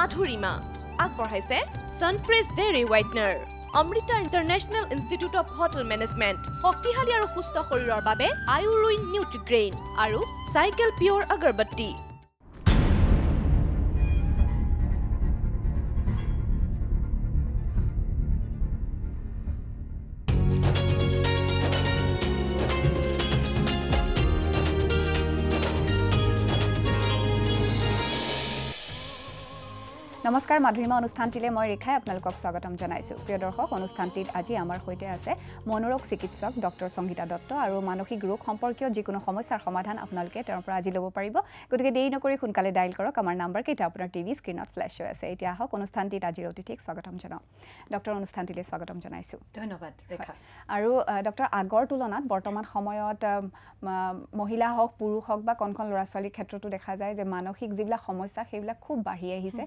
মাধুৰীমা আগবঢ়াইছে Sunfresh dairy whitener Amrita international institute of hotel management শক্তিশালী আৰু সুস্থ শৰীৰৰ বাবে আয়ুৰুইন নিউট্ৰিগ্ৰেইন আৰু চাইকেল পিয়'ৰ আগৰবাতি নমস্কাৰ মাধুৰিমা অনুষ্ঠানটিলে মই ৰেখাই আপোনালোকক স্বাগতম জনাইছোঁ প্ৰিয় দৰ্শক অনুষ্ঠানটিত আজি আমাৰ সৈতে আছে মনোৰোগ চিকিৎসক ডক্টৰ সংগীতা দত্ত আৰু মানসিক ৰোগ সম্পৰ্কীয় যিকোনো সমস্যাৰ সমাধান আপোনালোকে তেওঁৰ পৰা আজি ল'ব পাৰিব গতিকে দেৰি নকৰি সোনকালে ডাইল কৰক আমাৰ নাম্বাৰকেইটা আপোনাৰ টিভি স্ক্ৰীণত ফ্লেছ হৈ আছে এতিয়া আহক অনুষ্ঠানটিত আজিৰ অতিথিক স্বাগতম জনাওঁ ডক্টৰ অনুষ্ঠানটিলে স্বাগতম জনাইছোঁ ধন্যবাদ আৰু ডক্টৰ আগৰ তুলনাত বৰ্তমান সময়ত মহিলা হওক পুৰুষ হওক বা কণ কণ ল'ৰা ছোৱালীৰ ক্ষেত্ৰতো দেখা যায় যে মানসিক যিবিলাক সমস্যা সেইবিলাক খুব বাঢ়ি আহিছে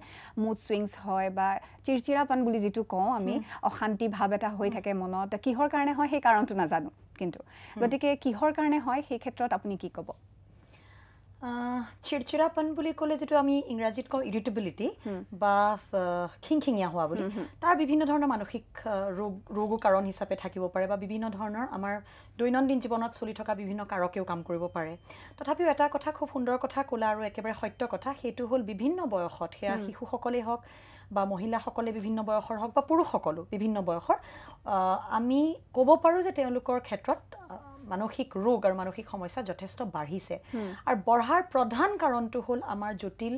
মুড চুইংছ হয় বা চিৰচিৰাপান বুলি যিটো কওঁ আমি অশান্তি ভাৱ এটা হৈ থাকে মনত কিহৰ কাৰণে হয় সেই কাৰণটো নাজানো কিন্তু গতিকে কিহৰ কাৰণে হয় সেই ক্ষেত্ৰত আপুনি কি ক'ব চিৰচিৰাপন বুলি ক'লে যিটো আমি ইংৰাজীত কওঁ ইৰিটেবিলিটি বা খিংখিঙীয়া হোৱা বুলি তাৰ বিভিন্ন ধৰণৰ মানসিক ৰোগ ৰোগো কাৰণ হিচাপে থাকিব পাৰে বা বিভিন্ন ধৰণৰ আমাৰ দৈনন্দিন জীৱনত চলি থকা বিভিন্ন কাৰকেও কাম কৰিব পাৰে তথাপিও এটা কথা খুব সুন্দৰ কথা ক'লা আৰু একেবাৰে সত্য কথা সেইটো হ'ল বিভিন্ন বয়সত সেয়া শিশুসকলেই হওক বা মহিলাসকলে বিভিন্ন বয়সৰ হওক বা পুৰুষসকলো বিভিন্ন বয়সৰ আমি ক'ব পাৰোঁ যে তেওঁলোকৰ ক্ষেত্ৰত মানসিক ৰোগ আৰু মানসিক সমস্যা যথেষ্ট বাঢ়িছে আৰু বঢ়াৰ প্ৰধান কাৰণটো হ'ল আমাৰ জটিল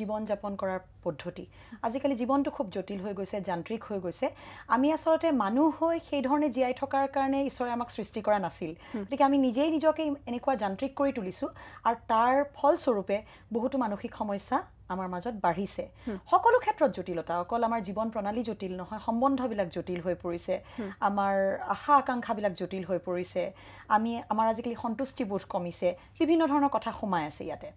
জীৱন যাপন কৰাৰ পদ্ধতি আজিকালি জীৱনটো খুব জটিল হৈ গৈছে যান্ত্ৰিক হৈ গৈছে আমি আচলতে মানুহ হৈ সেইধৰণে জীয়াই থকাৰ কাৰণে ঈশ্বৰে আমাক সৃষ্টি কৰা নাছিল গতিকে আমি নিজেই নিজকে এনেকুৱা যান্ত্ৰিক কৰি তুলিছোঁ আৰু তাৰ ফলস্বৰূপে বহুতো মানসিক সমস্যা আমাৰ মাজত বাঢ়িছে সকলো ক্ষেত্ৰত জটিলতা অকল আমাৰ জীৱন প্ৰণালী জটিল নহয় সম্বন্ধবিলাক জটিল হৈ পৰিছে আমাৰ আশা আকাংক্ষাবিলাক জটিল হৈ পৰিছে আমি আমাৰ আজিকালি সন্তুষ্টিবোধ কমিছে বিভিন্ন ধৰণৰ কথা সোমাই আছে ইয়াতে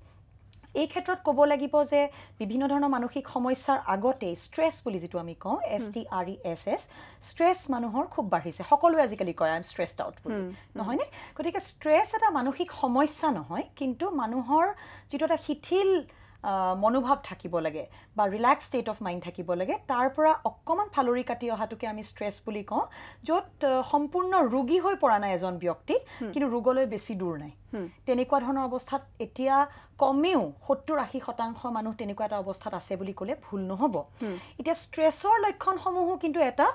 এই ক্ষেত্ৰত ক'ব লাগিব যে বিভিন্ন ধৰণৰ মানসিক সমস্যাৰ আগতেই ষ্ট্ৰেছ বুলি যিটো আমি কওঁ S T R E S S stress মানুহৰ খুব বাঢ়িছে সকলোৱে আজিকালি কয় আই এম ষ্ট্ৰেছ আউট বুলি নহয়নে গতিকে ষ্ট্ৰেছ এটা মানসিক সমস্যা নহয় কিন্তু মানুহৰ যিটো এটা শিথিল মনোভাৱ থাকিব লাগে বা ৰিলেক্স ষ্টেট অফ মাইণ্ড থাকিব লাগে তাৰ পৰা অকণমান ফালৰি কাটি অহাটোকে আমি ষ্ট্ৰেছ বুলি কওঁ য'ত সম্পূৰ্ণ ৰোগী হৈ পৰা নাই এজন ব্যক্তি কিন্তু ৰোগলৈ বেছি দূৰ নাই তেনেকুৱা ধৰণৰ অৱস্থাত এতিয়া কমেও সত্তৰ আশী শতাংশ মানুহ তেনেকুৱা এটা অৱস্থাত আছে বুলি ক'লে ভুল নহ'ব এতিয়া ষ্ট্ৰেছৰ লক্ষণসমূহো কিন্তু এটা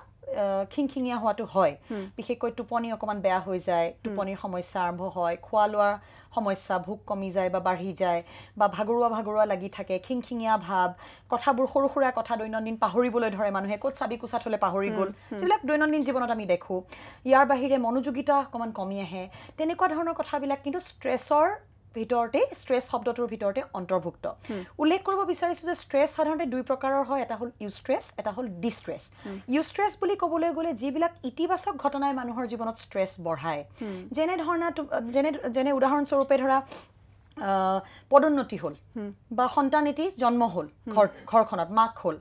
খিংখিঙীয়া হোৱাটো হয় বিশেষকৈ টোপনি অকণমান বেয়া হৈ যায় টোপনিৰ সমস্যা আৰম্ভ হয় খোৱা লোৱাৰ সমস্যা ভোক কমি যায় বা বাঢ়ি যায় বা ভাগৰুৱা ভাগৰুৱা লাগি থাকে খিংখিঙীয়া ভাৱ কথাবোৰ সৰু সুৰা কথা দৈনন্দিন পাহৰিবলৈ ধৰে মানুহে ক'ত চাবি কোচা থ'লে পাহৰি গ'ল যিবিলাক দৈনন্দিন জীৱনত আমি দেখোঁ ইয়াৰ বাহিৰে মনোযোগিতা অকণমান কমি আহে তেনেকুৱা ধৰণৰ কথাবিলাক কিন্তু ষ্ট্ৰেছৰ ভিতৰতে ষ্ট্ৰেছ শব্দটোৰ ভিতৰতে অন্তৰ্ভুক্ত উল্লেখ কৰিব বিচাৰিছোঁ যে ষ্ট্ৰেছ সাধাৰণতে দুই প্ৰকাৰৰ হয় এটা হ'ল ইউষ্ট্ৰেছ এটা হ'ল ডিষ্ট্ৰেছ ইউষ্ট্ৰেছ বুলি ক'বলৈ গ'লে যিবিলাক ইতিবাচক ঘটনাই মানুহৰ জীৱনত ষ্ট্ৰেছ বঢ়ায় যেনেধৰণে যেনে যেনে উদাহৰণস্বৰূপে ধৰা পদোন্নতি হ'ল বা সন্তান এটি জন্ম হ'ল ঘৰ ঘৰখনত মাক হ'ল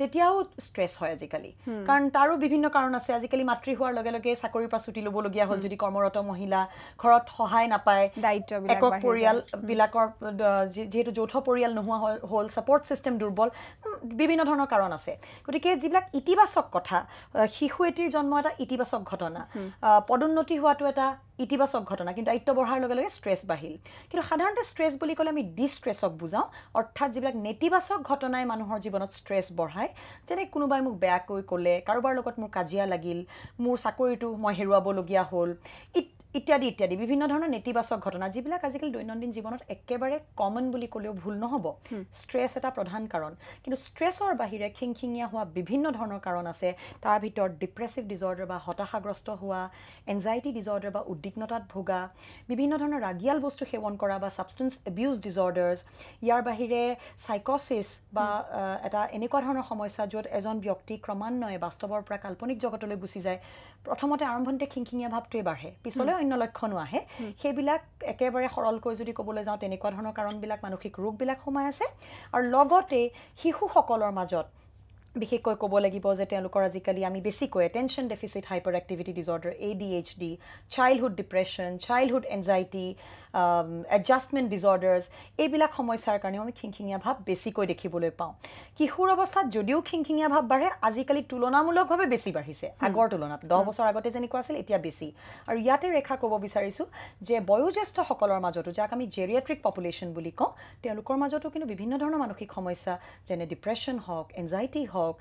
তেতিয়াও ষ্ট্ৰেছ হয় আজিকালি কাৰণ তাৰো বিভিন্ন কাৰণ আছে আজিকালি মাতৃ হোৱাৰ লগে লগে চাকৰিৰ পৰা ছুটি ল'বলগীয়া হ'ল যদি কৰ্মৰত মহিলা ঘৰত সহায় নাপায় দায়িত্ব একক পৰিয়াল বিলাকৰ যিহেতু যৌথ পৰিয়াল নোহোৱা হ'ল ছাপৰ্ট ছিষ্টেম দুৰ্বল বিভিন্ন ধৰণৰ কাৰণ আছে গতিকে যিবিলাক ইতিবাচক কথা শিশু এটিৰ জন্ম এটা ইতিবাচক ঘটনা পদোন্নতি হোৱাটো এটা ইতিবাচক ঘটনা কিন্তু দায়িত্ব বঢ়াৰ লগে লগে ষ্ট্ৰেছ বাঢ়িল কিন্তু সাধাৰণতে ষ্ট্ৰেছ বুলি ক'লে আমি ডিষ্ট্ৰেছক বুজাওঁ অৰ্থাৎ যিবিলাক নেতিবাচক ঘটনাই মানুহৰ জীৱনত ষ্ট্ৰেছ বঢ়ায় যেনে কোনোবাই মোক বেয়াকৈ ক'লে কাৰোবাৰ লগত মোৰ কাজিয়া লাগিল মোৰ চাকৰিটো মই হেৰুৱাবলগীয়া হ'ল ইত্যাদি ইত্যাদি বিভিন্ন ধৰণৰ নেতিবাচক ঘটনা যিবিলাক আজিকালি দৈনন্দিন জীৱনত একেবাৰে কমন বুলি ক'লেও ভুল নহ'ব ষ্ট্ৰেছ এটা প্ৰধান কাৰণ কিন্তু ষ্ট্ৰেছৰ বাহিৰে খিংখিঙীয়া হোৱা বিভিন্ন ধৰণৰ কাৰণ আছে তাৰ ভিতৰত ডিপ্ৰেছিভ ডিজৰ্ডাৰ বা হতাশাগ্ৰস্ত হোৱা এনজাইটি ডিজৰ্ডাৰ বা উদ্বিগ্নতাত ভোগা বিভিন্ন ধৰণৰ ৰাগিয়াল বস্তু সেৱন কৰা বা ছাবষ্টেঞ্চ এবিউজ ডিজৰ্ডাৰ্ছ ইয়াৰ বাহিৰে চাইকচিছ বা এটা এনেকুৱা ধৰণৰ সমস্যা য'ত এজন ব্যক্তি ক্ৰমান্বয়ে বাস্তৱৰ পৰা কাল্পনিক জগতলৈ গুচি যায় প্ৰথমতে আৰম্ভণিতে খিংখিঙীয়া ভাৱটোৱে বাঢ়ে পিছলৈ অন্য লক্ষণো আহে সেইবিলাক একেবাৰে সৰলকৈ যদি ক'বলৈ যাওঁ তেনেকুৱা ধৰণৰ কাৰণবিলাক মানসিক ৰোগবিলাক সোমাই আছে আৰু লগতে শিশুসকলৰ মাজত বিশেষকৈ ক'ব লাগিব যে তেওঁলোকৰ আজিকালি আমি বেছিকৈ attention deficit hyperactivity disorder A D H D childhood depression childhood anxiety adjustment disorders এইবিলাক সমস্যাৰ কাৰণেও আমি খিংখিঙীয়া ভাৱ বেছিকৈ দেখিবলৈ পাওঁ শিশুৰ অৱস্থাত যদিও খিংখিঙীয়া ভাৱ বাঢ়ে আজিকালি তুলনামূলকভাৱে বেছি বাঢ়িছে আগৰ তুলনাত দহ বছৰ আগতে যেনেকুৱা আছিল এতিয়া বেছি আৰু ইয়াতে ৰেখা ক'ব বিচাৰিছোঁ যে বয়োজ্যেষ্ঠসকলৰ মাজতো যাক আমি জেৰিয়াট্ৰিক পপুলেশ্যন বুলি কওঁ তেওঁলোকৰ মাজতো কিন্তু বিভিন্ন ধৰণৰ মানসিক সমস্যা যেনে ডিপ্ৰেশ্যন হওক এনজাইটি হওক হওক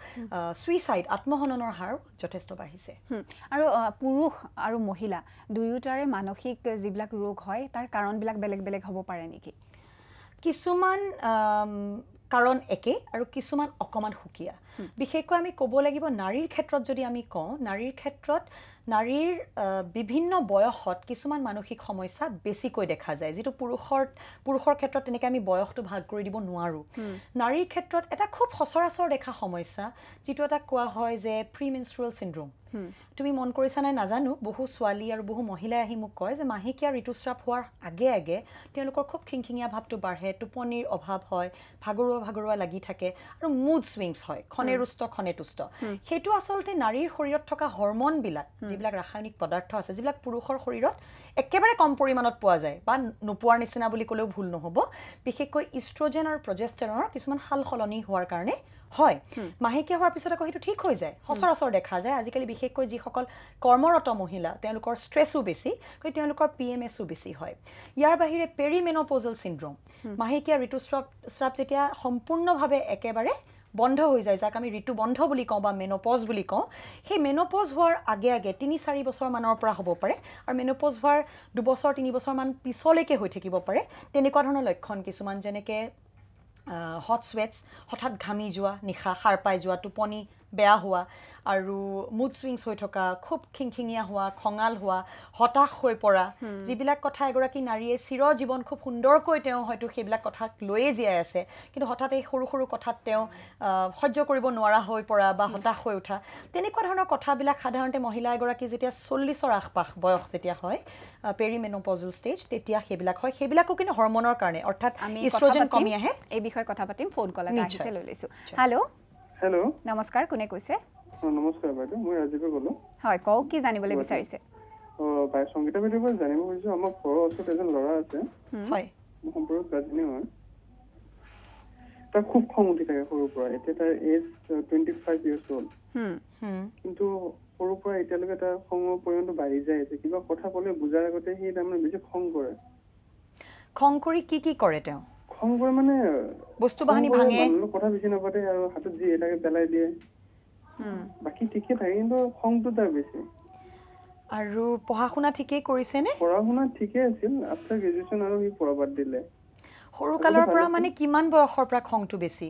ছুইচাইড আত্মহননৰ হাৰ যথেষ্ট বাঢ়িছে আৰু পুৰুষ আৰু মহিলা দুয়োটাৰে মানসিক যিবিলাক ৰোগ হয় তাৰ কাৰণবিলাক বেলেগ বেলেগ হ'ব পাৰে নেকি কিছুমান কাৰণ একেই আৰু কিছুমান অকণমান সুকীয়া বিশেষকৈ আমি ক'ব লাগিব নাৰীৰ ক্ষেত্ৰত যদি আমি কওঁ নাৰীৰ ক্ষেত্ৰত নাৰীৰ বিভিন্ন বয়সত কিছুমান মানসিক সমস্যা বেছিকৈ দেখা যায় যিটো পুৰুষৰ পুৰুষৰ ক্ষেত্ৰত তেনেকৈ আমি বয়সটো ভাগ কৰি দিব নোৱাৰোঁ নাৰীৰ ক্ষেত্ৰত এটা খুব সচৰাচৰ দেখা সমস্যা যিটো এটা কোৱা হয় যে প্ৰি মিনষ্ট্ৰুৱেল চিনড্ৰোম তুমি মন কৰিছা নাই নাজানো বহু ছোৱালী আৰু বহু মহিলাই আহি মোক কয় যে মাহেকীয়া ঋতুস্ৰাৱ হোৱাৰ আগে আগে তেওঁলোকৰ খুব খিংখিঙীয়া ভাৱটো বাঢ়ে টোপনিৰ অভাৱ হয় ভাগৰুৱা ভাগৰুৱা লাগি থাকে আৰু মুড ছুইংছ হয় খনে ৰুষ্ট খনে তুষ্ট সেইটো আচলতে নাৰীৰ শৰীৰত থকা বিলাক যিবিলাক ৰাসায়নিক পদাৰ্থ আছে যিবিলাক পুৰুষৰ শৰীৰত একেবাৰে কম পৰিমাণত পোৱা যায় বা নোপোৱাৰ নিচিনা বুলি ক'লেও ভুল নহ'ব বিশেষকৈ ইষ্ট্ৰজেন আৰু প্ৰজেষ্টেৰনৰ কিছুমান সাল সলনি হোৱাৰ কাৰণে হয় মাহেকীয়া হোৱাৰ পিছত আকৌ সেইটো ঠিক হৈ যায় সচৰাচৰ দেখা যায় আজিকালি বিশেষকৈ যিসকল কৰ্মৰত মহিলা তেওঁলোকৰ ষ্ট্ৰেছো বেছি গতিকে তেওঁলোকৰ পি এম এছো বেছি হয় ইয়াৰ বাহিৰে পেৰিমেন'পজেল চিণ্ড্ৰম মাহেকীয়া ঋতুস্ৰাৱ স্ৰাৱ যেতিয়া সম্পূৰ্ণভাৱে একেবাৰে বন্ধ হৈ যায় যাক আমি ঋতু বন্ধ বুলি কওঁ বা মেন'পজ বুলি কওঁ সেই মেন'পজ হোৱাৰ আগে আগে তিনি চাৰি বছৰমানৰ পৰা হ'ব পাৰে আৰু মেন'পজ হোৱাৰ দুবছৰ তিনি বছৰমান পিছলৈকে হৈ থাকিব পাৰে তেনেকুৱা ধৰণৰ লক্ষণ কিছুমান যেনেকৈ হট ছুৱেটছ হঠাৎ ঘামি যোৱা নিশা সাৰ পাই যোৱা টোপনি বেয়া হোৱা আৰু মুড চুইংছ হৈ থকা খুব খিংখিঙীয়া হোৱা খঙাল হোৱা হতাশ হৈ পৰা যিবিলাক কথা এগৰাকী নাৰীয়ে জীৱন খুব সুন্দৰকৈ তেওঁ হয়তো সেইবিলাক কথাক লৈয়ে জীয়াই আছে কিন্তু হঠাতে এই সৰু সৰু কথাত তেওঁ সহ্য কৰিব নোৱাৰা হৈ পৰা বা হতাশ হৈ উঠা তেনেকুৱা ধৰণৰ কথাবিলাক সাধাৰণতে মহিলা এগৰাকী যেতিয়া চল্লিছৰ আশপাশ বয়স যেতিয়া হয় পেৰি ষ্টেজ তেতিয়া সেইবিলাক হয় সেইবিলাকো কিন্তু হৰ্মনৰ কাৰণে অৰ্থাৎ আমি কমি আহে এই বিষয়ে কথা পাতিম ফোন কল এটা লৈ লৈছোঁ হেল্ল' হেল্ল' নমস্কাৰ কোনে কৈছে অঁ নমস্কাৰ বাইদেউ মই ৰাজীৱে ক'লো হয় কওক কি জানিবলৈ বিচাৰিছে অঁ বাই সংগীতা বাইদেউ মই জানিব খুজিছোঁ আমাৰ ঘৰৰ ওচৰত এজন ল'ৰা আছে হয় মোৰ সম্পৰ্কত গাজনী হয় তাৰ খুব খং উঠি থাকে সৰুৰ পৰা এতিয়া তাৰ এজ টুৱেণ্টি ফাইভ ইয়াৰ্ছ হ'ল কিন্তু সৰুৰ পৰা এতিয়ালৈকে তাৰ খঙৰ পৰিমাণটো বাঢ়ি যায় আছে কিবা কথা ক'লে বুজাৰ আগতে সি তাৰমানে বেছি খং কৰে খং কৰি কি কি কৰে তেওঁ শংকৰ মানে বস্তু বাহানি ভাঙে কথা বেছি নাপাতে আৰু হাতত যি এটাকে পেলাই দিয়ে বাকী ঠিকে থাকে কিন্তু খংটো তাৰ বেছি আৰু পঢ়া শুনা ঠিকেই কৰিছেনে পঢ়া শুনা ঠিকে আছিল আফটাৰ গ্ৰেজুৱেশ্যন আৰু সি পঢ়াবাদ দিলে সৰু কালৰ পৰা মানে কিমান বয়সৰ পৰা খংটো বেছি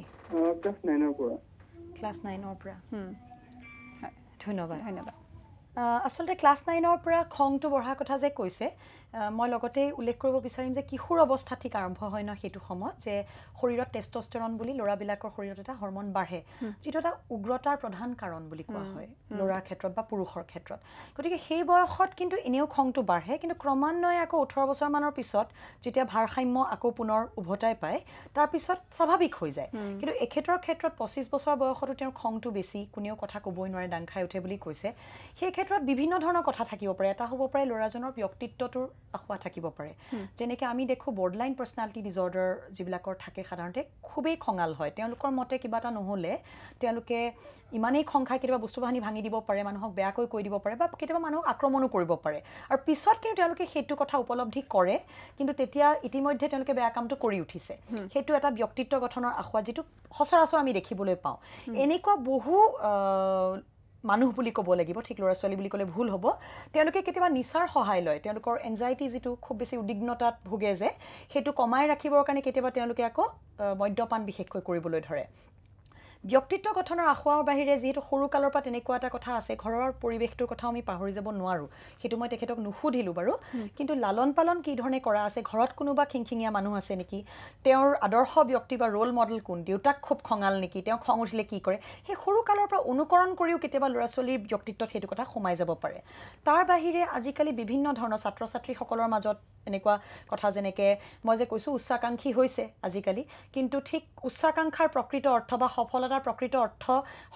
ক্লাছ নাইনৰ পৰা ক্লাছ নাইনৰ পৰা ধন্যবাদ ধন্যবাদ আচলতে ক্লাছ নাইনৰ পৰা খংটো বঢ়াৰ কথা যে কৈছে মই লগতে উল্লেখ কৰিব বিচাৰিম যে কিশোৰ অৱস্থা ঠিক আৰম্ভ হয় ন সেইটো সময়ত যে শৰীৰত টেষ্টষ্টেৰন বুলি ল'ৰাবিলাকৰ শৰীৰত এটা হৰ্মন বাঢ়ে যিটো এটা উগ্ৰতাৰ প্ৰধান কাৰণ বুলি কোৱা হয় ল'ৰাৰ ক্ষেত্ৰত বা পুৰুষৰ ক্ষেত্ৰত গতিকে সেই বয়সত কিন্তু এনেও খংটো বাঢ়ে কিন্তু ক্ৰমান্বয়ে আকৌ ওঠৰ বছৰমানৰ পিছত যেতিয়া ভাৰসাম্য আকৌ পুনৰ উভতাই পায় তাৰপিছত স্বাভাৱিক হৈ যায় কিন্তু এখেতৰ ক্ষেত্ৰত পঁচিছ বছৰ বয়সতো তেওঁৰ খংটো বেছি কোনেও কথা ক'বই নোৱাৰে ডাং খাই উঠে বুলি কৈছে সেই ক্ষেত্ৰত বিভিন্ন ধৰণৰ কথা থাকিব পাৰে এটা হ'ব পাৰে ল'ৰাজনৰ ব্যক্তিত্বটোৰ আখোৱা থাকিব পাৰে যেনেকে আমি দেখোঁ বৰ্ডলাইন পাৰ্চনেলিটি ডিজৰ্ডাৰ যিবিলাকৰ থাকে সাধাৰণতে খুবেই খঙাল হয় তেওঁলোকৰ মতে কিবা এটা নহ'লে তেওঁলোকে ইমানেই খং খাই কেতিয়াবা বস্তু বাহিনী ভাঙি দিব পাৰে মানুহক বেয়াকৈ কৈ দিব পাৰে বা কেতিয়াবা মানুহক আক্ৰমণো কৰিব পাৰে আৰু পিছত কিন্তু তেওঁলোকে সেইটো কথা উপলব্ধি কৰে কিন্তু তেতিয়া ইতিমধ্যে তেওঁলোকে বেয়া কামটো কৰি উঠিছে সেইটো এটা ব্যক্তিত্ব গঠনৰ আসোৱা যিটো সচৰাচৰ আমি দেখিবলৈ পাওঁ এনেকুৱা বহু মানুহ বুলি ক'ব লাগিব ঠিক ল'ৰা ছোৱালী বুলি ক'লে ভুল হ'ব তেওঁলোকে কেতিয়াবা নিচাৰ সহায় লয় তেওঁলোকৰ এনজাইটি যিটো খুব বেছি উদ্বিগ্নতাত ভোগে যে সেইটো কমাই ৰাখিবৰ কাৰণে কেতিয়াবা তেওঁলোকে আকৌ মদ্যপান বিশেষকৈ কৰিবলৈ ধৰে ব্যক্তিত্ব গঠনৰ আঁসোৱাহৰ বাহিৰে যিহেতু সৰুকালৰ পৰা তেনেকুৱা এটা কথা আছে ঘৰৰ পৰিৱেশটোৰ কথাও আমি পাহৰি যাব নোৱাৰোঁ সেইটো মই তেখেতক নুসুধিলোঁ বাৰু কিন্তু লালন পালন কি ধৰণে কৰা আছে ঘৰত কোনোবা খিংখিঙীয়া মানুহ আছে নেকি তেওঁৰ আদৰ্শ ব্যক্তি বা ৰোল মডেল কোন দেউতাক খুব খঙাল নেকি তেওঁ খং উঠিলে কি কৰে সেই সৰুকালৰ পৰা অনুকৰণ কৰিও কেতিয়াবা ল'ৰা ছোৱালীৰ ব্যক্তিত্বত সেইটো কথা সোমাই যাব পাৰে তাৰ বাহিৰে আজিকালি বিভিন্ন ধৰণৰ ছাত্ৰ ছাত্ৰীসকলৰ মাজত এনেকুৱা কথা যেনেকে মই যে কৈছো উচ্চাকাংক্ষী হৈছে আজিকালি কিন্তু ঠিক উচ্চাকাংক্ষাৰ প্ৰকৃত অৰ্থ বা সফলতাৰ প্ৰকৃত অৰ্থ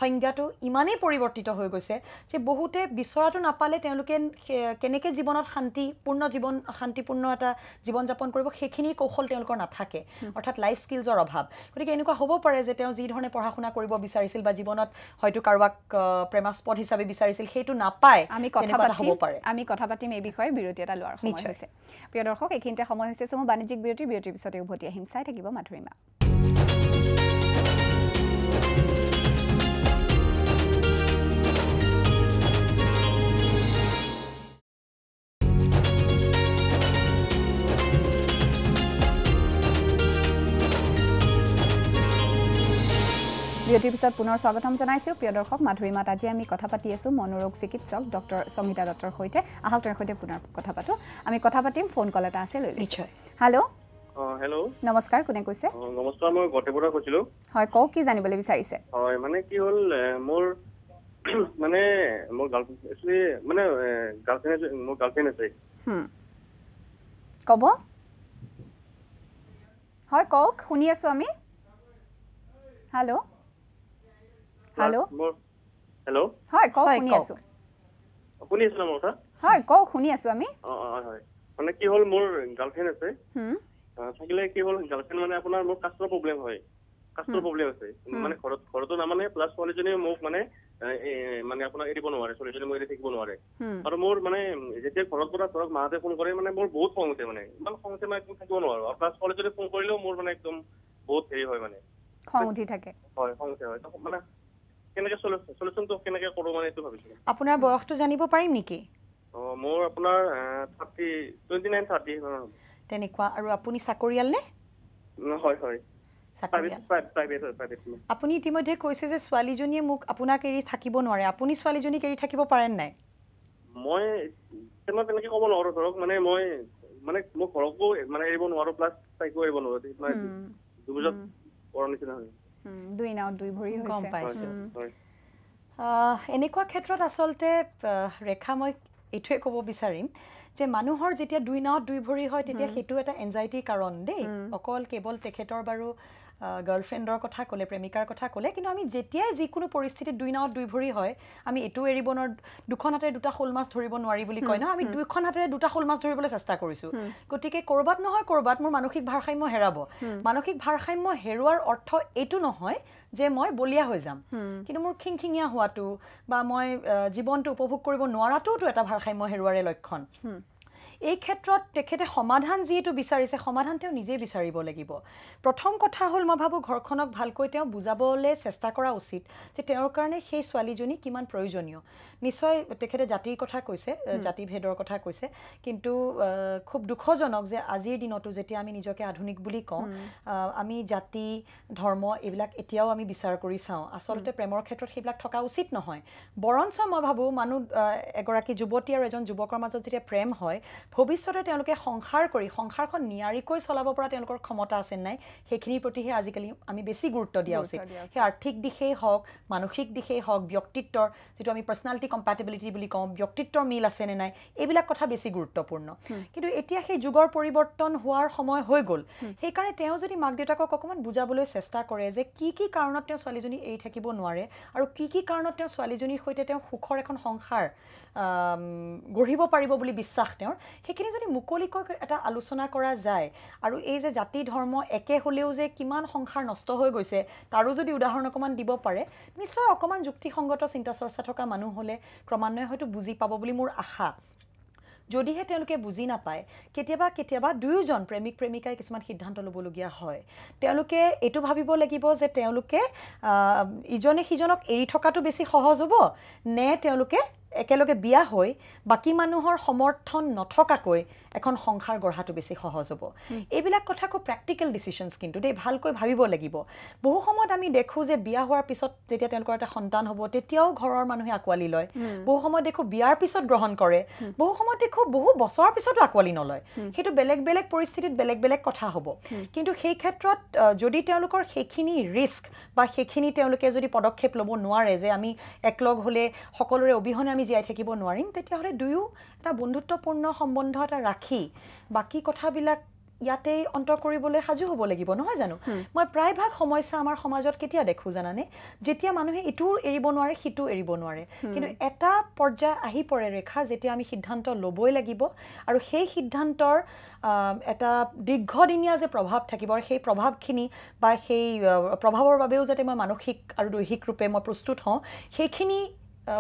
সংজ্ঞাটো ইমানেই পৰিৱৰ্তিত হৈ গৈছে যে বহুতে বিচৰাটো নাপালে তেওঁলোকে কেনেকৈ জীৱনত শান্তিপূৰ্ণ জীৱন শান্তিপূৰ্ণ এটা জীৱন যাপন কৰিব সেইখিনিৰ কৌশল তেওঁলোকৰ নাথাকে অৰ্থাৎ লাইফ স্কিলছৰ অভাৱ গতিকে এনেকুৱা হ'ব পাৰে যে তেওঁ যি ধৰণে পঢ়া শুনা কৰিব বিচাৰিছিল বা জীৱনত হয়তো কাৰোবাক প্ৰেমাস্পদ হিচাপে বিচাৰিছিল সেইটো নাপায় আমি কথা পাতিম এই বিষয়ে বিৰতি এটা লোৱাৰ প্ৰিয় দৰ্শক এইখিনিতে সময় হৈছে চমু বাণিজ্যিক বিৰতিৰ বিৰতিৰ পিছতে উভতি আহিম চাই থাকিব মাধুৰীমা বিৰতিৰ পিছত পুনৰ স্বাগতম জনাইছোঁ প্ৰিয় দৰ্শক মাধুৰী মাত আজি আমি কথা পাতি আছোঁ মনোৰোগ চিকিৎসক ডক্টৰ সংগীতা দত্তৰ সৈতে আহক তেওঁৰ সৈতে পুনৰ কথা পাতোঁ আমি কথা পাতিম ফোন কল এটা আছে লৈ নিশ্চয় হেল্ল' হেল্ল' নমস্কাৰ কোনে কৈছে নমস্কাৰ মই গোটেপুৰা কৈছিলোঁ হয় কওক কি জানিবলৈ বিচাৰিছে হয় মানে কি হ'ল মোৰ মানে মোৰ গাৰ্লফ্ৰেণ্ড একচুৱেলি মানে গাৰ্লফ্ৰেণ্ড আছে মোৰ গাৰ্লফ্ৰেণ্ড আছে ক'ব হয় কওক শুনি আছোঁ আমি হেল্ল' এৰিবাৰে আৰু মোৰ মানে যেতিয়া ঘৰত মাহঁতে ফোন কৰে মানে খং উঠে মানে ইমান কৰিলেও মোৰ মানে কেনেকে চলে চলিউশ্যনটো কেনেকে কৰোঁ মানে এইটো ভাবিছোঁ আপোনাৰ বয়সটো জানিব পাৰিম নেকি অঁ মোৰ আপোনাৰ থাৰ্টি টুৱেণ্টি নাইন থাৰ্টি তেনেকুৱা আৰু আপুনি চাকৰিয়াল নে হয় হয় আপুনি ইতিমধ্যে কৈছে যে ছোৱালীজনীয়ে মোক আপোনাক এৰি থাকিব নোৱাৰে আপুনি ছোৱালীজনীক এৰি থাকিব পাৰে নাই মই তেনেকে ক'ব নোৱাৰো ধৰক মানে মই মানে মোৰ ঘৰকো মানে এৰিব নোৱাৰো প্লাছ তাইকো এৰিব নোৱাৰো দুবুজত কৰাৰ নিচিনা হয় দুই নাও দুই ভৰি হৈছে গম পাইছো এনেকুৱা ক্ষেত্ৰত আচলতে ৰেখা মই এইটোৱে ক'ব বিচাৰিম যে মানুহৰ যেতিয়া দুই নাৱত দুই ভৰি হয় তেতিয়া সেইটো এটা এনজাইটিৰ কাৰণ দেই অকল কেৱল তেখেতৰ বাৰু গাৰ্লফ্ৰেণ্ডৰ কথা ক'লে প্ৰেমিকাৰ কথা ক'লে কিন্তু আমি যেতিয়াই যিকোনো পৰিস্থিতিত দুই নাৱত দুই ভৰি হয় আমি এইটো এৰিবনৰ দুখন হাতেৰে দুটা শ'ল মাছ ধৰিব নোৱাৰি বুলি কয় ন আমি দুইখন হাতেৰে দুটা শ'ল মাছ ধৰিবলৈ চেষ্টা কৰিছোঁ গতিকে ক'ৰবাত নহয় ক'ৰবাত মোৰ মানসিক ভাৰসাম্য হেৰাব মানসিক ভাৰসাম্য হেৰুৱাৰ অৰ্থ এইটো নহয় যে মই বলীয়া হৈ যাম কিন্তু মোৰ খিংখিঙীয়া হোৱাটো বা মই জীৱনটো উপভোগ কৰিব নোৱাৰাটোওতো এটা ভাৰসাম্য হেৰুৱাৰে লক্ষণ এই ক্ষেত্ৰত তেখেতে সমাধান যিহেতু বিচাৰিছে সমাধান তেওঁ নিজেই বিচাৰিব লাগিব প্ৰথম কথা হ'ল মই ভাবোঁ ঘৰখনক ভালকৈ তেওঁ বুজাবলৈ চেষ্টা কৰা উচিত যে তেওঁৰ কাৰণে সেই ছোৱালীজনী কিমান প্ৰয়োজনীয় নিশ্চয় তেখেতে জাতিৰ কথা কৈছে জাতিভেদৰ কথা কৈছে কিন্তু খুব দুখজনক যে আজিৰ দিনতো যেতিয়া আমি নিজকে আধুনিক বুলি কওঁ আমি জাতি ধৰ্ম এইবিলাক এতিয়াও আমি বিচাৰ কৰি চাওঁ আচলতে প্ৰেমৰ ক্ষেত্ৰত সেইবিলাক থকা উচিত নহয় বৰঞ্চ মই ভাবোঁ মানুহ এগৰাকী যুৱতী আৰু এজন যুৱকৰ মাজত যেতিয়া প্ৰেম হয় ভৱিষ্যতে তেওঁলোকে সংসাৰ কৰি সংসাৰখন নিয়াৰিকৈ চলাব পৰা তেওঁলোকৰ ক্ষমতা আছে নাই সেইখিনিৰ প্ৰতিহে আজিকালি আমি বেছি গুৰুত্ব দিয়া উচিত সেই আৰ্থিক দিশেই হওক মানসিক দিশেই হওক ব্যক্তিত্বৰ যিটো আমি পাৰ্চনেলিটি কম্পেটেবিলিটি বুলি কওঁ ব্যক্তিত্বৰ মিল আছেনে নাই এইবিলাক কথা বেছি গুৰুত্বপূৰ্ণ কিন্তু এতিয়া সেই যুগৰ পৰিৱৰ্তন হোৱাৰ সময় হৈ গ'ল সেইকাৰণে তেওঁ যদি মাক দেউতাকক অকণমান বুজাবলৈ চেষ্টা কৰে যে কি কি কাৰণত তেওঁ ছোৱালীজনী এৰি থাকিব নোৱাৰে আৰু কি কি কাৰণত তেওঁ ছোৱালীজনীৰ সৈতে তেওঁ সুখৰ এখন সংসাৰ গঢ়িব পাৰিব বুলি বিশ্বাস তেওঁৰ সেইখিনি যদি মুকলিকৈ এটা আলোচনা কৰা যায় আৰু এই যে জাতি ধৰ্ম একে হ'লেও যে কিমান সংসাৰ নষ্ট হৈ গৈছে তাৰো যদি উদাহৰণ অকণমান দিব পাৰে নিশ্চয় অকণমান যুক্তিসংগত চিন্তা চৰ্চা থকা মানুহ হ'লে ক্ৰমান্বয়ে হয়তো বুজি পাব বুলি মোৰ আশা যদিহে তেওঁলোকে বুজি নাপায় কেতিয়াবা কেতিয়াবা দুয়োজন প্ৰেমিক প্ৰেমিকাই কিছুমান সিদ্ধান্ত ল'বলগীয়া হয় তেওঁলোকে এইটো ভাবিব লাগিব যে তেওঁলোকে ইজনে সিজনক এৰি থকাটো বেছি সহজ হ'ব নে তেওঁলোকে একেলগে বিয়া হৈ বাকী মানুহৰ সমৰ্থন নথকাকৈ এখন সংসাৰ গঢ়াটো বেছি সহজ হ'ব এইবিলাক কথা আকৌ প্ৰেক্টিকেল ডিচিশ্যনছ কিন্তু দেই ভালকৈ ভাবিব লাগিব বহু সময়ত আমি দেখোঁ যে বিয়া হোৱাৰ পিছত যেতিয়া তেওঁলোকৰ এটা সন্তান হ'ব তেতিয়াও ঘৰৰ মানুহে আঁকোৱালি লয় বহু সময়ত দেখোঁ বিয়াৰ পিছত গ্ৰহণ কৰে বহু সময়ত দেখোঁ বহু বছৰৰ পিছতো আঁকোৱালি নলয় সেইটো বেলেগ বেলেগ পৰিস্থিতিত বেলেগ বেলেগ কথা হ'ব কিন্তু সেই ক্ষেত্ৰত যদি তেওঁলোকৰ সেইখিনি ৰিস্ক বা সেইখিনি তেওঁলোকে যদি পদক্ষেপ ল'ব নোৱাৰে যে আমি একলগ হ'লে সকলোৰে অবিহনে আমি জীয়াই থাকিব নোৱাৰিম তেতিয়াহ'লে দুয়ো এটা বন্ধুত্বপূৰ্ণ সম্বন্ধ এটা ৰাখি বাকী কথাবিলাক ইয়াতেই অন্ত কৰিবলৈ সাজু হ'ব লাগিব নহয় জানো মই প্ৰায়ভাগ সমস্যা আমাৰ সমাজত কেতিয়া দেখোঁ জানানে যেতিয়া মানুহে ইটোৰ এৰিব নোৱাৰে সিটো এৰিব নোৱাৰে কিন্তু এটা পৰ্যায় আহি পৰে ৰেখা যেতিয়া আমি সিদ্ধান্ত ল'বই লাগিব আৰু সেই সিদ্ধান্তৰ এটা দীৰ্ঘদিনীয়া যে প্ৰভাৱ থাকিব আৰু সেই প্ৰভাৱখিনি বা সেই প্ৰভাৱৰ বাবেও যাতে মই মানসিক আৰু দৈহিক ৰূপে মই প্ৰস্তুত হওঁ সেইখিনি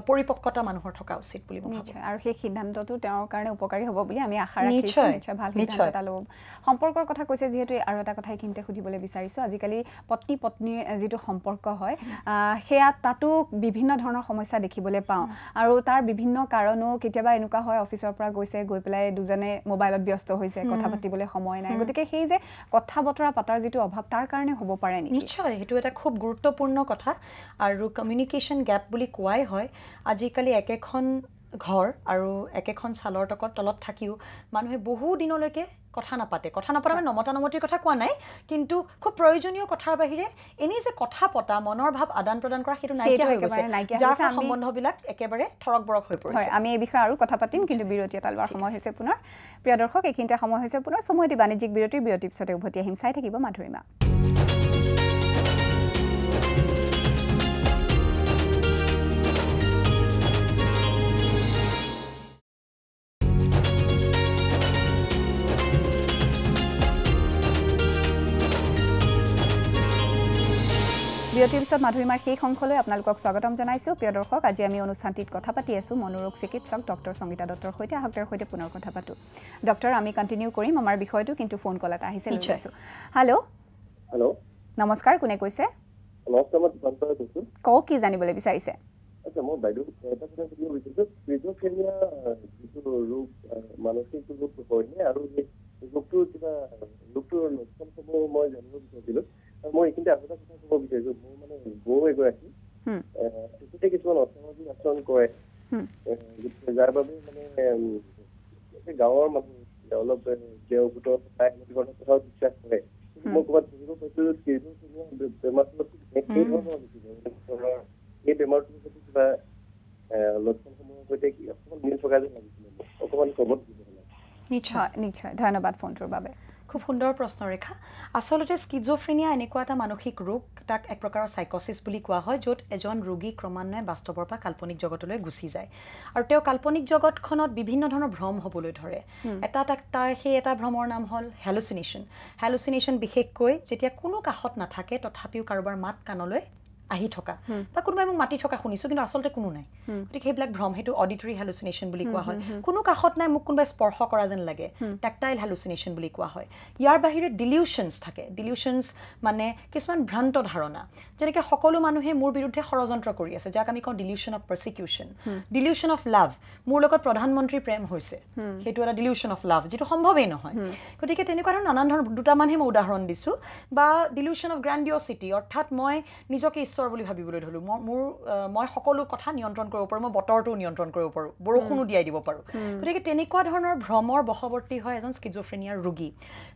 পৰিপক্কতা মানুহৰ থকা উচিত বুলি নিশ্চয় আৰু সেই সিদ্ধান্তটো তেওঁৰ কাৰণে উপকাৰী হ'ব বুলি আমি আশা নিশ্চয় ভাল সিদ্ধান্ত এটা ল'ব সম্পৰ্কৰ কথা কৈছে যিহেতু আৰু এটা কথা এইখিনিতে সুধিবলৈ বিচাৰিছোঁ আজিকালি পত্নী পত্নীৰ যিটো সম্পৰ্ক হয় সেয়া তাতো বিভিন্ন ধৰণৰ সমস্যা দেখিবলৈ পাওঁ আৰু তাৰ বিভিন্ন কাৰণো কেতিয়াবা এনেকুৱা হয় অফিচৰ পৰা গৈছে গৈ পেলাই দুজনে মোবাইলত ব্যস্ত হৈছে কথা পাতিবলৈ সময় নাই গতিকে সেই যে কথা বতৰা পতাৰ যিটো অভাৱ তাৰ কাৰণে হ'ব পাৰে নিশ্চয় সেইটো এটা খুব গুৰুত্বপূৰ্ণ কথা আৰু কমিউনিকেশ্যন গেপ বুলি কোৱাই হয় আজিকালি একেখন ঘৰ আৰু একেখন ছালৰ তকত তলত থাকিও মানুহে বহু দিনলৈকে কথা নাপাতে কথা নাপাতে মানে নমতা নমতিৰ কথা কোৱা নাই কিন্তু খুব প্ৰয়োজনীয় কথাৰ বাহিৰে এনেই যে কথা পতা মনৰ ভাৱ আদান প্ৰদান কৰা সেইটো নাইকিয়া হৈ গৈছে যাৰ সম্বন্ধবিলাক একেবাৰে থৰক বৰক হৈ পৰে হয় আমি এই বিষয়ে আৰু কথা পাতিম কিন্তু বিৰতি এটা লোৱাৰ সময় হৈছে পুনৰ প্ৰিয় দৰ্শক এইখিনিতে সময় হৈছে পুনৰ চমুৱেদি বাণিজ্যিক বিৰতিৰ বিৰতিৰ পিছতে উভতি আহিম চাই থাকিব মাধুৰীমা বিৰতিৰ পিছত মাধুৰীমাৰ শেষ অংশলৈ আপোনালোকক স্বাগতম জনাইছোঁ প্ৰিয় দৰ্শক আজি আমি অনুষ্ঠানটিত কথা পাতি আছোঁ মনোৰোগ চিকিৎসক ডক্টৰ সংগীতা দত্তৰ সৈতে আহক তেওঁৰ সৈতে পুনৰ কথা পাতোঁ ডক্টৰ আমি কণ্টিনিউ কৰিম আমাৰ বিষয়টো কিন্তু ফোন কল এটা আহিছে হেল্ল' হেল্ল' নমস্কাৰ কোনে কৈছে কওক কি জানিবলৈ বিচাৰিছে আচ্ছা মই বাইদেউ এটা কথা সুধিব বিচাৰিছোঁ মই এইখিনিতে আৰু এটা কথা ক'ব বিচাৰিছো মোৰ মানে বৌ এগৰাকী তেখেতে কিছুমান অসামাজিক আচৰণ কৰে যাৰ বাবে মানে গাঁৱৰ মানুহ অলপ দেও গোটৰ কথা এনে ধৰণৰ কথাও বিশ্বাস কৰে মই ক'ৰবাত বুজিব পাইছো বেমাৰটো এই বেমাৰটোৰ প্ৰতি কিবা লক্ষণসমূহৰ সৈতে অকণমান মিল থকা যেন লাগিছিলে অকণমান ক'ব নিশ্চয় নিশ্চয় ধন্যবাদ ফোনটোৰ বাবে খুব সুন্দৰ প্ৰশ্ন ৰেখা আচলতে স্কিজোফ্ৰেনিয়া এনেকুৱা এটা মানসিক ৰোগ তাক এক প্ৰকাৰৰ চাইক'চিছ বুলি কোৱা হয় য'ত এজন ৰোগী ক্ৰমান্বয়ে বাস্তৱৰ পৰা কাল্পনিক জগতলৈ গুচি যায় আৰু তেওঁ কাল্পনিক জগতখনত বিভিন্ন ধৰণৰ ভ্ৰম হ'বলৈ ধৰে এটা তাক তাৰ সেই এটা ভ্ৰমৰ নাম হ'ল হেলুচিনেশ্যন হেলুচিনেশ্যন বিশেষকৈ যেতিয়া কোনো কাষত নাথাকে তথাপিও কাৰোবাৰ মাত কাণলৈ আহি থকা বা কোনোবাই মোক মাতি থকা শুনিছোঁ কিন্তু আচলতে কোনো নাই গতিকে সেইবিলাক ভ্ৰম সেইটো অডিটৰী হেলুচিনেশ্যন বুলি কোৱা হয় কোনো কাষত নাই মোক কোনোবাই স্পৰ্শ কৰা যেন লাগে টেক্টাইল হেলুচিনেশ্যন বুলি কোৱা হয় ইয়াৰ বাহিৰে ডিলিউশ্যনছ থাকে ডিলিউশ্যনছ মানে কিছুমান ভ্ৰান্ত ধাৰণা যেনেকৈ সকলো মানুহে মোৰ বিৰুদ্ধে ষড়যন্ত্ৰ কৰি আছে যাক আমি কওঁ delusion of persecution delusion of love মোৰ লগত প্ৰধানমন্ত্ৰী প্ৰেম হৈছে সেইটো এটা ডিলিউশ্যন অফ লাভ যিটো সম্ভৱেই নহয় গতিকে তেনেকুৱা ধৰণৰ নানান ধৰণৰ দুটামানহে মই উদাহৰণ দিছোঁ বা ডিলিউশ্যন অফ গ্ৰেণ্ডিঅ' চিটি অৰ্থাৎ মই নিজকে ঈশ্বৰ বুলি ভাবিবলৈ ধৰিলোঁ মই মোৰ মই সকলো কথা নিয়ন্ত্ৰণ কৰিব পাৰোঁ মই বতৰটো নিয়ন্ত্ৰণ কৰিব পাৰোঁ বৰষুণো দিয়াই দিব পাৰোঁ গতিকে তেনেকুৱা ধৰণৰ ভ্ৰমৰ বশৱৰ্তী হয় এজন স্কিজোফ্ৰেনিয়াৰ ৰোগী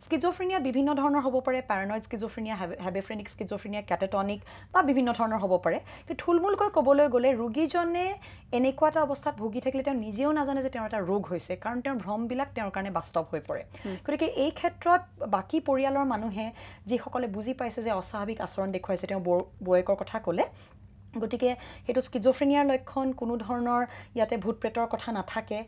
স্কিজ'ফ্ৰেনিয়া বিভিন্ন ধৰণৰ হ'ব পাৰে পেৰানইড স্কিজ'ফ্ৰেনিয়া হেবেফ্ৰেনিক স্কিজ'ফ্ৰেনিয়া কেটেটনিক বা বিভিন্ন ধৰণৰ হ'ব পাৰে কিন্তু থুলমূলকৈ ক'বলৈ গ'লে ৰোগীজনে এনেকুৱা এটা অৱস্থাত ভুগি থাকিলে তেওঁ নিজেও নাজানে যে তেওঁৰ এটা ৰোগ হৈছে কাৰণ তেওঁৰ ভ্ৰমবিলাক তেওঁৰ কাৰণে বাস্তৱ হৈ পৰে গতিকে এই ক্ষেত্ৰত বাকী পৰিয়ালৰ মানুহে যিসকলে বুজি পাইছে যে অস্বাভাৱিক আচৰণ দেখুৱাইছে তেওঁ বয়েকৰ কথা কথা ক'লে গতিকে সেইটো স্কিজোফ্ৰেনিয়াৰ লক্ষণ কোনো ধৰণৰ ইয়াতে ভূত প্ৰেতৰ কথা নাথাকে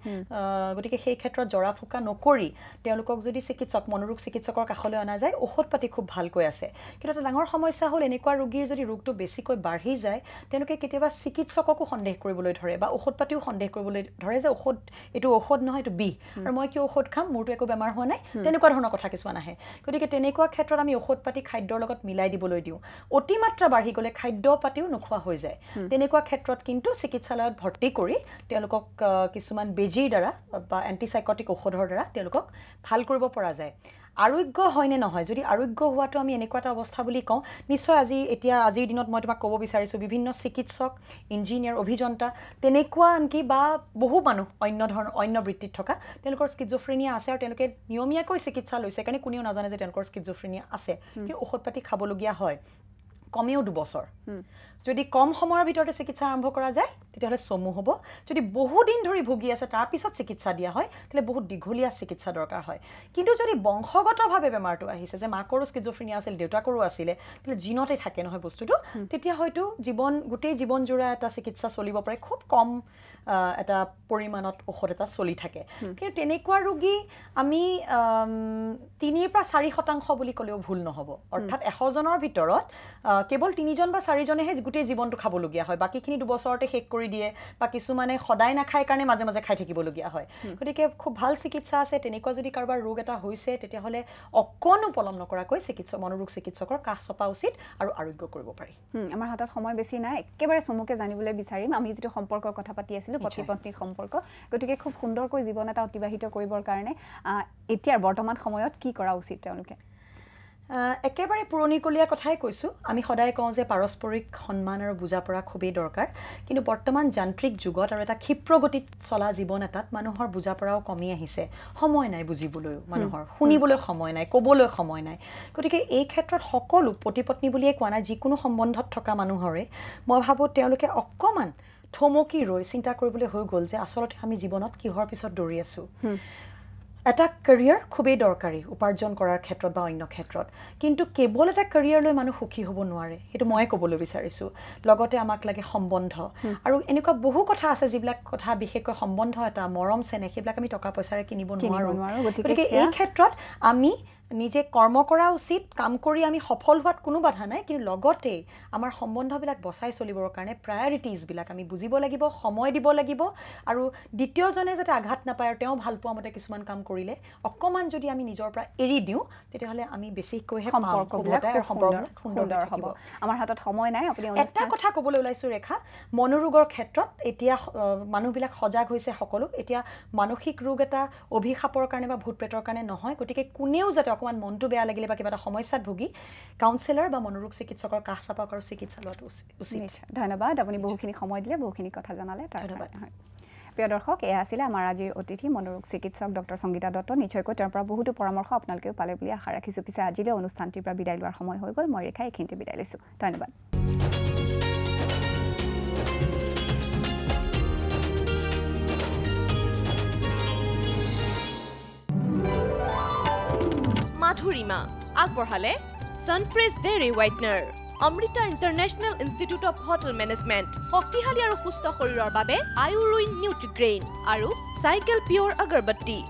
গতিকে সেই ক্ষেত্ৰত জৰা ফুকা নকৰি তেওঁলোকক যদি চিকিৎসক মনোৰোগ চিকিৎসকৰ কাষলৈ অনা যায় ঔষধ পাতি খুব ভালকৈ আছে কিন্তু এটা ডাঙৰ সমস্যা হ'ল এনেকুৱা ৰোগীৰ যদি ৰোগটো বেছিকৈ বাঢ়ি যায় তেওঁলোকে কেতিয়াবা চিকিৎসককো সন্দেহ কৰিবলৈ ধৰে বা ঔষধ পাতিও সন্দেহ কৰিবলৈ ধৰে যে ঔষধ এইটো ঔষধ নহয় এইটো বিষ আৰু মই কিয় ঔষধ খাম মোৰতো একো বেমাৰ হোৱা নাই তেনেকুৱা ধৰণৰ কথা কিছুমান আহে গতিকে তেনেকুৱা ক্ষেত্ৰত আমি ঔষধ পাতি খাদ্যৰ লগত মিলাই দিবলৈ দিওঁ অতিমাত্ৰা বাঢ়ি গ'লে খাদ্য পাতিও নোখোৱা হৈছে হৈ যায় তেনেকুৱা ক্ষেত্ৰত কিন্তু চিকিৎসালয়ত ভৰ্তি কৰি তেওঁলোকক কিছুমান বেজীৰ দ্বাৰা বা এণ্টিচাইকটিক ঔষধৰ দ্বাৰা তেওঁলোকক ভাল কৰিব পৰা যায় আৰোগ্য হয়নে নহয় যদি আৰোগ্য হোৱাটো আমি এনেকুৱা এটা অৱস্থা বুলি কওঁ নিশ্চয় আজি এতিয়া আজিৰ দিনত মই তোমাক ক'ব বিচাৰিছোঁ বিভিন্ন চিকিৎসক ইঞ্জিনিয়াৰ অভিযন্তা তেনেকুৱা আনকি বা বহু মানুহ অন্য ধৰণৰ অন্য বৃত্তিত থকা তেওঁলোকৰ স্কিজ'ফ্ৰেনিয়া আছে আৰু তেওঁলোকে নিয়মীয়াকৈ চিকিৎসা লৈছে কাৰণে কোনেও নাজানে যে তেওঁলোকৰ স্কিজ'ফ্ৰেনিয়া আছে কিন্তু ঔষধ পাতি খাবলগীয়া হয় কমেও দুবছৰ যদি কম সময়ৰ ভিতৰতে চিকিৎসা আৰম্ভ কৰা যায় তেতিয়াহ'লে চমু হ'ব যদি বহুদিন ধৰি ভুগি আছে তাৰপিছত চিকিৎসা দিয়া হয় তেতিয়াহ'লে বহুত দীঘলীয়া চিকিৎসা দৰকাৰ হয় কিন্তু যদি বংশগতভাৱে বেমাৰটো আহিছে যে মাকৰো স্কিজোফ্ৰিনিয়া আছিল দেউতাকৰো আছিলে তেতিয়াহ'লে জিনতে থাকে নহয় বস্তুটো তেতিয়া হয়তো জীৱন গোটেই জীৱনজোৰা এটা চিকিৎসা চলিব পাৰে খুব কম এটা পৰিমাণত ঔষধ এটা চলি থাকে কিন্তু তেনেকুৱা ৰোগী আমি তিনিৰ পৰা চাৰি শতাংশ বুলি ক'লেও ভুল নহ'ব অৰ্থাৎ এশজনৰ ভিতৰত কেৱল তিনিজন বা চাৰিজনেহে গোটেই জীৱনটো খাবলগীয়া হয় বাকীখিনি দুবছৰতে শেষ কৰি দিয়ে বা কিছুমানে সদায় নাখায় কাৰণে মাজে মাজে খাই থাকিবলগীয়া হয় গতিকে খুব ভাল চিকিৎসা আছে তেনেকুৱা যদি কাৰোবাৰ ৰোগ এটা হৈছে তেতিয়াহ'লে অকণো পলম নকৰাকৈ চিকিৎসক মনোৰোগ চিকিৎসকৰ কাষ চপা উচিত আৰু আৰোগ্য কৰিব পাৰি আমাৰ হাতত সময় বেছি নাই একেবাৰে চমুকে জানিবলৈ বিচাৰিম আমি যিটো সম্পৰ্কৰ কথা পাতি আছিলোঁ পতি পত্নীৰ সম্পৰ্ক গতিকে খুব সুন্দৰকৈ জীৱন এটা অতিবাহিত কৰিবৰ কাৰণে এতিয়াৰ বৰ্তমান সময়ত কি কৰা উচিত তেওঁলোকে একেবাৰে পুৰণিকলীয়া কথাই কৈছোঁ আমি সদায় কওঁ যে পাৰস্পৰিক সন্মান আৰু বুজা পৰা খুবেই দৰকাৰ কিন্তু বৰ্তমান যান্ত্ৰিক যুগত আৰু এটা ক্ষীপ্ৰ গতিত চলা জীৱন এটাত মানুহৰ বুজা পৰাও কমি আহিছে সময় নাই বুজিবলৈও মানুহৰ শুনিবলৈ সময় নাই ক'বলৈ সময় নাই গতিকে এই ক্ষেত্ৰত সকলো পতি পত্নী বুলিয়ে কোৱা নাই যিকোনো সম্বন্ধত থকা মানুহৰে মই ভাবোঁ তেওঁলোকে অকণমান থমকি ৰৈ চিন্তা কৰিবলৈ হৈ গ'ল যে আচলতে আমি জীৱনত কিহৰ পিছত দৌৰি আছোঁ এটা কেৰিয়াৰ খুবেই দৰকাৰী উপাৰ্জন কৰাৰ ক্ষেত্ৰত বা অন্য ক্ষেত্ৰত কিন্তু কেৱল এটা কেৰিয়াৰ লৈ মানুহ সুখী হ'ব নোৱাৰে সেইটো ময়ে ক'বলৈ বিচাৰিছোঁ লগতে আমাক লাগে সম্বন্ধ আৰু এনেকুৱা বহু কথা আছে যিবিলাক কথা বিশেষকৈ সম্বন্ধ এটা মৰম চেনেহ সেইবিলাক আমি টকা পইচাৰে কিনিব নোৱাৰোঁ গতিকে এই ক্ষেত্ৰত আমি নিজে কৰ্ম কৰা উচিত কাম কৰি আমি সফল হোৱাত কোনো বাধা নাই কিন্তু লগতে আমাৰ সম্বন্ধবিলাক বচাই চলিবৰ কাৰণে প্ৰায়ৰিটিজবিলাক আমি বুজিব লাগিব সময় দিব লাগিব আৰু দ্বিতীয়জনে যাতে আঘাত নাপায় আৰু তেওঁ ভাল পোৱা মতে কিছুমান কাম কৰিলে অকণমান যদি আমি নিজৰ পৰা এৰি দিওঁ তেতিয়াহ'লে আমি বেছিকৈহে আমাৰ হাতত সময় নাই এটা কথা ক'বলৈ ওলাইছোঁ ৰেখা মনোৰোগৰ ক্ষেত্ৰত এতিয়া মানুহবিলাক সজাগ হৈছে সকলো এতিয়া মানসিক ৰোগ এটা অভিশাপৰ কাৰণে বা ভূত প্ৰেতৰ কাৰণে নহয় গতিকে কোনেও যাতে অকণমান মনটো বেয়া লাগিলে বা কিবা এটা সমস্যাত ভুগি কাউন্সিলৰ বা মনোৰোগ চিকিৎসকৰ কাষ চাপক আৰু চিকিৎসা উচিত ধন্যবাদ আপুনি বহুখিনি সময় দিলে বহুখিনি কথা জনালে ধন্যবাদ প্ৰিয় দৰ্শক এয়া আছিলে আমাৰ আজিৰ অতিথি মনোৰোগ চিকিৎসক ডক্টৰ সংগীতা দত্ত নিশ্চয়কৈ তেওঁৰ পৰা বহুতো পৰামৰ্শ আপোনালোকেও পালে বুলি আশা ৰাখিছোঁ পিছে আজিলৈ অনুষ্ঠানটিৰ পৰা বিদায় লোৱাৰ সময় হৈ গ'ল মই ৰেখাই এইখিনিতে বিদায় লৈছোঁ ধন্যবাদ মাধুৰীমা আগবঢ়ালে Sunfresh dairy whitener Amrita international institute of hotel management শক্তিশালী আৰু সুস্থ শৰীৰৰ বাবে আয়ুৰুইন নিউট্ৰিগ্ৰেইন আৰু চাইকেল পিয়'ৰ আগৰবাতি